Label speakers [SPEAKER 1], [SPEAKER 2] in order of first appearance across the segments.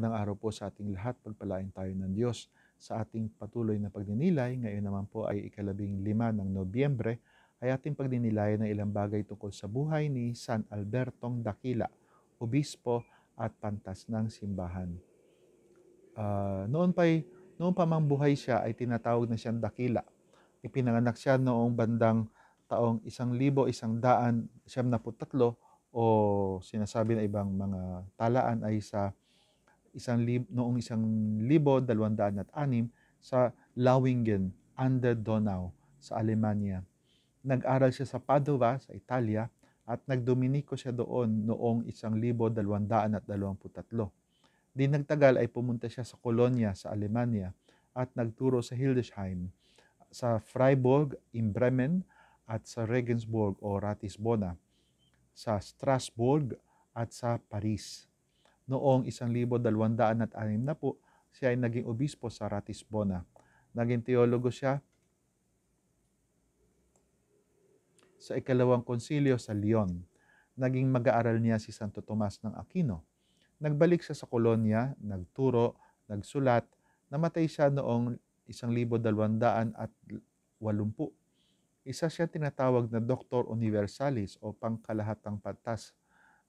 [SPEAKER 1] Magandang araw po sa ating lahat. Pagpalain tayo ng Diyos sa ating patuloy na pagninilay. Ngayon naman po ay ikalabing lima ng Nobyembre ay ating pagninilay ng ilang bagay tungkol sa buhay ni San Albertong Dakila, obispo at pantas ng simbahan. Uh, noon pa'y noon pa mang buhay siya ay tinatawag na siyang Dakila. Ipinanganak siya noong bandang taong 1173 o sinasabi na ibang mga talaan ay sa isang lib, noong isang libo dalawandaan at anim sa Lawingen under Donau sa Alemania. Nag-aral siya sa Padova sa Italia at nagdominiko siya doon noong isang libo dalawandaan at dalawamputatlo. Di nagtagal ay pumunta siya sa Kolonya sa Alemania at nagturo sa Hildesheim, sa Freiburg in Bremen at sa Regensburg o Ratisbona, sa Strasbourg at sa Paris. Noong 1206 na po, siya ay naging obispo sa Ratisbona. Naging teologo siya sa ikalawang konsilyo sa Lyon. Naging mag-aaral niya si Santo Tomas ng Aquino. Nagbalik siya sa kolonya, nagturo, nagsulat. Namatay siya noong 1280. Isa siya tinatawag na Doctor Universalis o pangkalahatang patas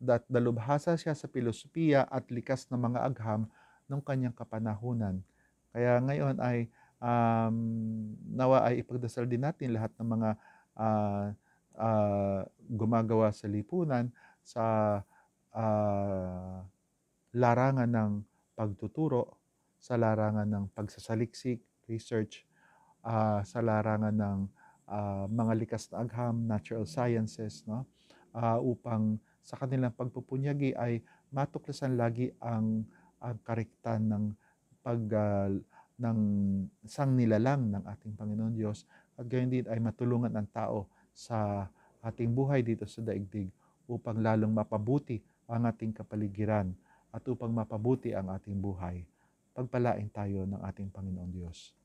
[SPEAKER 1] at dalubhasa siya sa pilosopiya at likas na mga agham ng kanyang kapanahunan. Kaya ngayon ay um, nawa ay ipagdasal din natin lahat ng mga uh, uh, gumagawa sa lipunan sa uh, larangan ng pagtuturo, sa larangan ng pagsasaliksik, research, uh, sa larangan ng uh, mga likas na agham, natural sciences, no? uh, upang sa kanilang pagpupunyagi ay matuklasan lagi ang, ang kariktan ng pag uh, ng sang nilalang ng ating Panginoon Diyos at gayon din ay matulungan ang tao sa ating buhay dito sa daigdig upang lalong mapabuti ang ating kapaligiran at upang mapabuti ang ating buhay. Pagpalain tayo ng ating Panginoon Diyos.